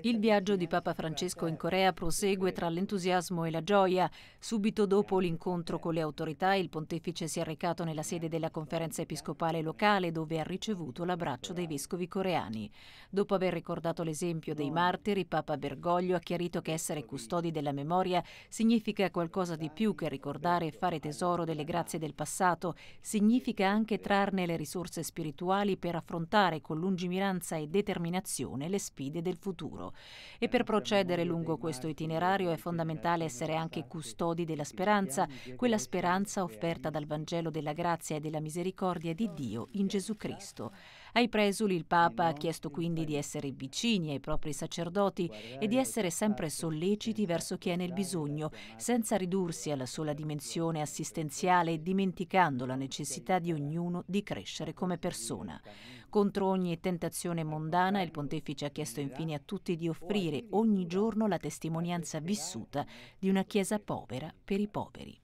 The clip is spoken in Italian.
Il viaggio di Papa Francesco in Corea prosegue tra l'entusiasmo e la gioia. Subito dopo l'incontro con le autorità, il pontefice si è recato nella sede della conferenza episcopale locale dove ha ricevuto l'abbraccio dei vescovi coreani. Dopo aver ricordato l'esempio dei martiri, Papa Bergoglio ha chiarito che essere custodi della memoria significa qualcosa di più che ricordare e fare tesoro delle grazie del passato, significa anche trarne le risorse spirituali per affrontare con lungimiranza e determinazione le sfide del futuro futuro. E per procedere lungo questo itinerario è fondamentale essere anche custodi della speranza, quella speranza offerta dal Vangelo della grazia e della misericordia di Dio in Gesù Cristo. Ai presuli il Papa ha chiesto quindi di essere vicini ai propri sacerdoti e di essere sempre solleciti verso chi è nel bisogno, senza ridursi alla sola dimensione assistenziale e dimenticando la necessità di ognuno di crescere come persona. Contro ogni tentazione ecco, mondana il pontefice ha chiesto infine a tutti di offrire ogni giorno la testimonianza vissuta di una Chiesa povera per i poveri.